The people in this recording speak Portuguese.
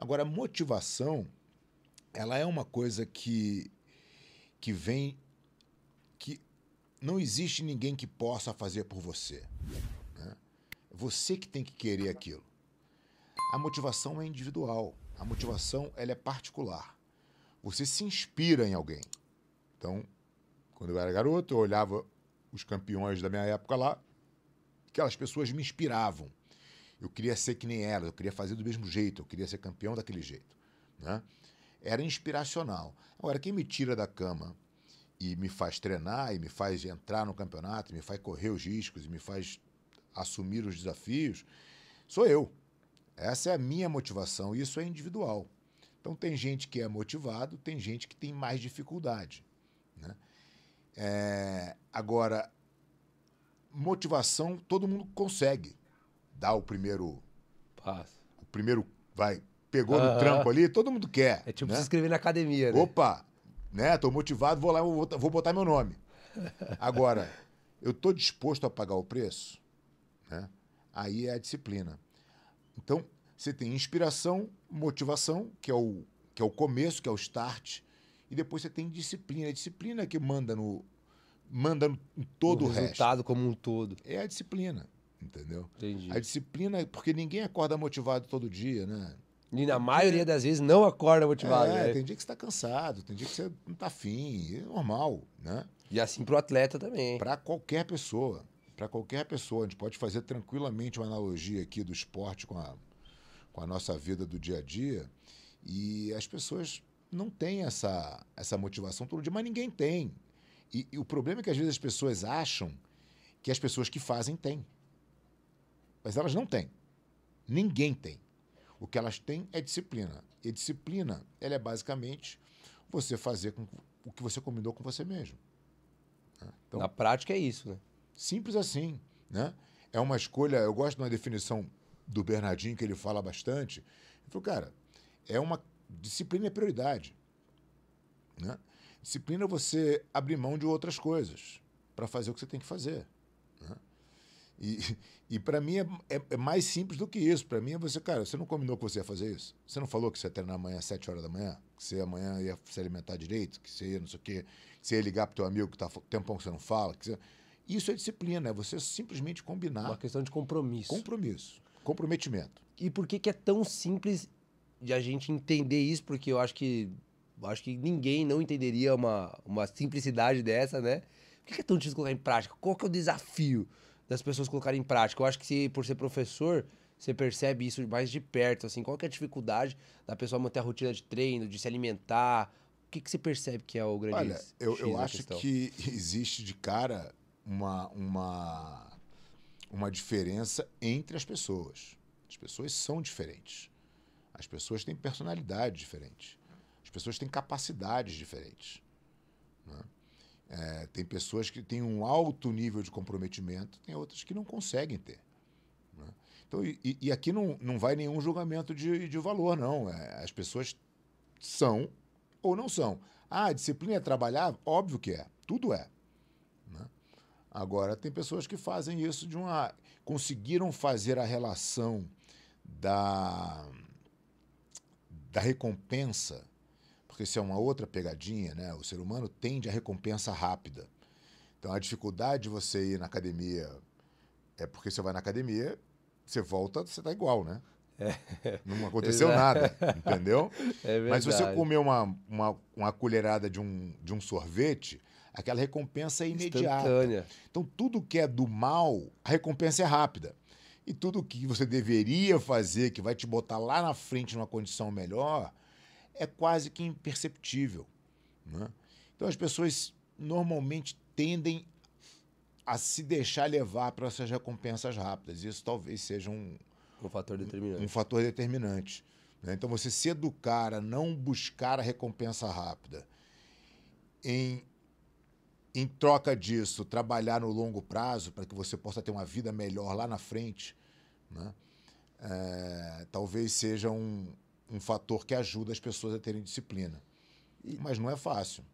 Agora, motivação, ela é uma coisa que, que vem. que não existe ninguém que possa fazer por você. Né? É você que tem que querer aquilo. A motivação é individual. A motivação ela é particular. Você se inspira em alguém. Então, quando eu era garoto, eu olhava os campeões da minha época lá, aquelas pessoas me inspiravam. Eu queria ser que nem ela, eu queria fazer do mesmo jeito, eu queria ser campeão daquele jeito. Né? Era inspiracional. Agora, quem me tira da cama e me faz treinar, e me faz entrar no campeonato, e me faz correr os riscos, e me faz assumir os desafios, sou eu. Essa é a minha motivação, e isso é individual. Então tem gente que é motivado, tem gente que tem mais dificuldade. Né? É, agora, motivação todo mundo consegue dá o primeiro. Passo. O primeiro. Vai. Pegou no trampo ali, todo mundo quer. É tipo né? se inscrever na academia, né? Opa, né? Tô motivado, vou lá, vou, vou botar meu nome. Agora, eu tô disposto a pagar o preço, né? Aí é a disciplina. Então, você tem inspiração, motivação, que é o, que é o começo, que é o start, e depois você tem disciplina. A é disciplina que manda no manda no, em todo o, o resultado resto. como um todo. É a disciplina. Entendeu? Entendi. A disciplina, porque ninguém acorda motivado todo dia, né? E na maioria das vezes não acorda motivado. É, né? tem dia que você está cansado, tem dia que você não está afim, é normal, né? E assim para o atleta também. Para qualquer pessoa. Para qualquer pessoa. A gente pode fazer tranquilamente uma analogia aqui do esporte com a, com a nossa vida do dia a dia. E as pessoas não têm essa, essa motivação todo dia, mas ninguém tem. E, e o problema é que às vezes as pessoas acham que as pessoas que fazem têm. Mas elas não têm. Ninguém tem. O que elas têm é disciplina. E disciplina, ela é basicamente você fazer o que você combinou com você mesmo. Né? Então, Na prática é isso, né? Simples assim, né? É uma escolha, eu gosto de uma definição do Bernardinho que ele fala bastante. Ele falou, cara, é uma disciplina é prioridade, né? Disciplina é você abrir mão de outras coisas para fazer o que você tem que fazer. E, e para mim é, é, é, mais simples do que isso. Para mim é você, cara, você não combinou que você ia fazer isso? Você não falou que você ia treinar amanhã às 7 horas da manhã? Que você amanhã ia se alimentar direito? Que você ia não sei o quê? Que você ia ligar pro teu amigo que tá tempão que você não fala? Que você... Isso é disciplina, é você simplesmente combinar. Uma questão de compromisso. Compromisso, comprometimento. E por que, que é tão simples de a gente entender isso? Porque eu acho que acho que ninguém não entenderia uma, uma simplicidade dessa, né? Por que, que é tão difícil colocar em prática? Qual que é o desafio? das pessoas colocarem em prática. Eu acho que se, por ser professor, você percebe isso mais de perto, assim, qual que é a dificuldade da pessoa manter a rotina de treino, de se alimentar? O que, que você percebe que é o grande Olha, eu, eu acho questão? que existe de cara uma, uma, uma diferença entre as pessoas. As pessoas são diferentes. As pessoas têm personalidade diferente. As pessoas têm capacidades diferentes. Né? É, tem pessoas que têm um alto nível de comprometimento, tem outras que não conseguem ter. Né? Então, e, e, aqui não, não vai nenhum julgamento de, de valor, não. É, as pessoas são ou não são. Ah, a disciplina é trabalhar? Óbvio que é. Tudo é. Né? Agora, tem pessoas que fazem isso de uma. conseguiram fazer a relação da, da recompensa porque isso é uma outra pegadinha, né? O ser humano tende à recompensa rápida. Então a dificuldade de você ir na academia é porque você vai na academia, você volta, você tá igual, né? É. Não aconteceu nada, entendeu? É Mas você comer uma, uma, uma, colherada de um, de um sorvete, aquela recompensa é imediata. Então tudo que é do mal, a recompensa é rápida. E tudo que você deveria fazer, que vai te botar lá na frente numa condição melhor, é quase que imperceptível. Né? Então as pessoas normalmente tendem a se deixar levar para essas recompensas rápidas. Isso talvez seja um, um fator determinante. Um fator determinante né? Então você se educar a não buscar a recompensa rápida em em troca disso, trabalhar no longo prazo para que você possa ter uma vida melhor lá na frente, né? é, talvez seja um, um fator que ajuda as pessoas a terem disciplina. E... Mas não é fácil.